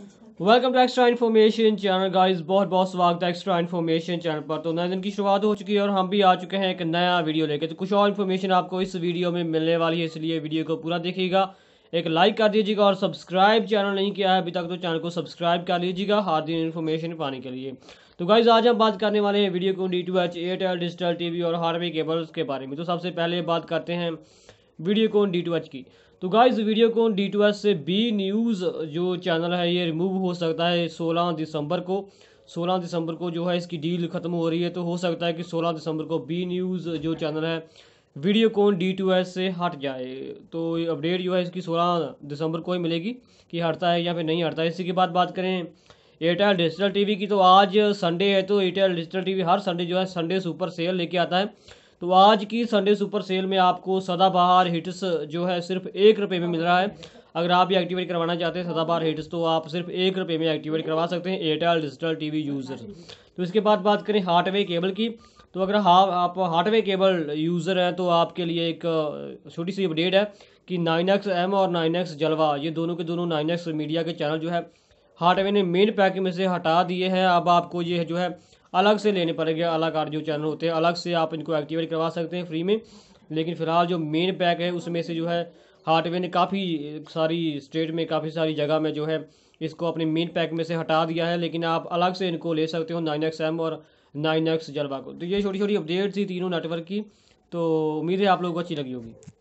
welcome to extra information channel guys बहुत बहुत स्वागत है एक्स्ट्रा इन्फॉर्मेशन चैनल पर तो नए दिन की शुरुआत हो चुकी है और हम भी आ चुके हैं एक नया वीडियो लेके तो कुछ और इन्फॉर्मेशन आपको इस वीडियो में मिलने वाली है इसलिए वीडियो को पूरा देखिएगा एक लाइक कर दीजिएगा और सब्सक्राइब चैनल नहीं किया है अभी तक तो चैनल को सब्सक्राइब कर लीजिएगा हर दिन इन्फॉर्मेशन पाने के लिए तो गाइज आज हम बात करने वाले हैं Videocon D two H Airtel digital T और हार्वे केबल्स के बारे में तो सबसे पहले बात करते हैं Videocon D two H की तो guys Videocon D two S से बी न्यूज़ जो चैनल है ये रिमूव हो सकता है सोलह दिसंबर को सोलह दिसंबर को जो है इसकी डील ख़त्म हो रही है तो हो सकता है कि सोलह दिसंबर को बी न्यूज़ जो चैनल है Videocon D two S से हट जाए तो ये अपडेट जो है इसकी सोलह दिसंबर को ही मिलेगी कि हटता है या फिर नहीं हटता है इसी के बाद बात करें एयरटेल डिजिटल टीवी की तो आज संडे है तो एयरटेल डिजिटल टीवी हर संडे जो है संडे सुपर सेल लेके आता है तो आज की संडे सुपर सेल में आपको सदाबहार हिट्स जो है सिर्फ एक रुपये में मिल रहा है अगर आप ये एक्टिवेट करवाना चाहते हैं सदाबहार हिट्स तो आप सिर्फ एक रुपये में एक्टिवेट करवा सकते हैं एयरटेल डिजिटल टीवी यूज़र तो इसके बाद बात करें हार्टवे केबल की तो अगर हा, आप हार्टवे केबल यूज़र हैं तो आपके लिए एक छोटी सी अपडेट है कि नाइन एक्स एम और नाइन एक्स जलवा ये दोनों के दोनों नाइन एक्स मीडिया के चैनल जो है हार्टवे ने मेन पैक में से हटा दिए हैं अब आपको ये जो है अलग से लेने पड़ेंगे अलग आर चैनल होते हैं अलग से आप इनको एक्टिवेट करवा सकते हैं फ्री में लेकिन फिलहाल जो मेन पैक है उसमें से जो है हार्डवेयर ने काफ़ी सारी स्टेट में काफ़ी सारी जगह में जो है इसको अपने मेन पैक में से हटा दिया है लेकिन आप अलग से इनको ले सकते हो नाइन एक्स एम और नाइन एक्स जलवा को तो ये छोटी छोटी अपडेट थी तीनों नेटवर्क की तो उम्मीद है आप लोगों को अच्छी लगी होगी